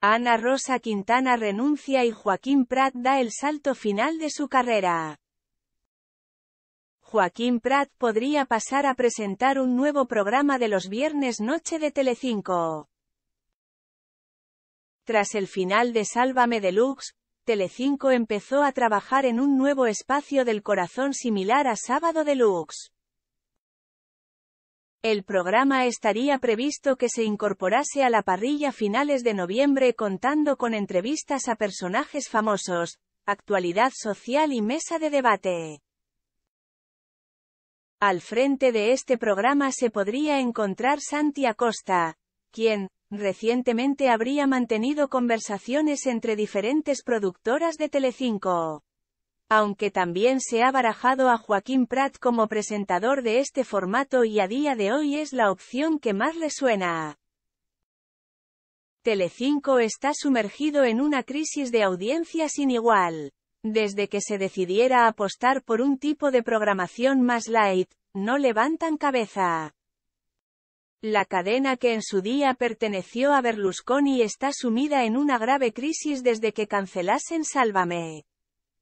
Ana Rosa Quintana renuncia y Joaquín Prat da el salto final de su carrera. Joaquín Prat podría pasar a presentar un nuevo programa de los viernes noche de Telecinco. Tras el final de Sálvame Deluxe, Telecinco empezó a trabajar en un nuevo espacio del corazón similar a Sábado Deluxe. El programa estaría previsto que se incorporase a la parrilla finales de noviembre contando con entrevistas a personajes famosos, actualidad social y mesa de debate. Al frente de este programa se podría encontrar Santi Acosta, quien, recientemente habría mantenido conversaciones entre diferentes productoras de Telecinco aunque también se ha barajado a Joaquín Prat como presentador de este formato y a día de hoy es la opción que más le suena Telecinco está sumergido en una crisis de audiencia sin igual. Desde que se decidiera apostar por un tipo de programación más light, no levantan cabeza. La cadena que en su día perteneció a Berlusconi está sumida en una grave crisis desde que cancelasen Sálvame.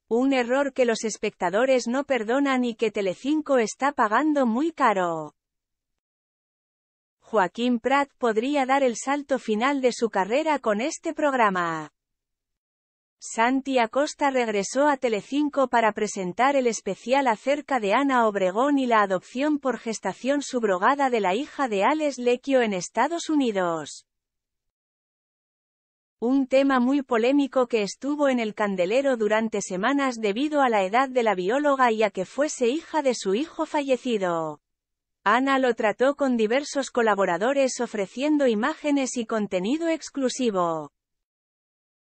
Un error que los espectadores no perdonan y que Telecinco está pagando muy caro. Joaquín Prat podría dar el salto final de su carrera con este programa. Santi Acosta regresó a Telecinco para presentar el especial acerca de Ana Obregón y la adopción por gestación subrogada de la hija de Alex Lequio en Estados Unidos. Un tema muy polémico que estuvo en el candelero durante semanas debido a la edad de la bióloga y a que fuese hija de su hijo fallecido. Ana lo trató con diversos colaboradores ofreciendo imágenes y contenido exclusivo.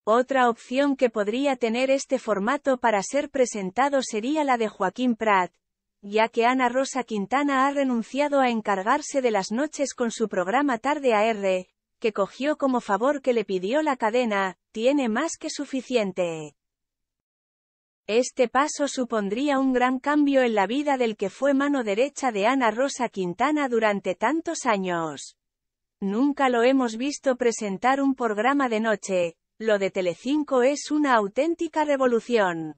Otra opción que podría tener este formato para ser presentado sería la de Joaquín Prat, ya que Ana Rosa Quintana ha renunciado a encargarse de las noches con su programa Tarde AR, que cogió como favor que le pidió la cadena, tiene más que suficiente. Este paso supondría un gran cambio en la vida del que fue mano derecha de Ana Rosa Quintana durante tantos años. Nunca lo hemos visto presentar un programa de noche, lo de Telecinco es una auténtica revolución.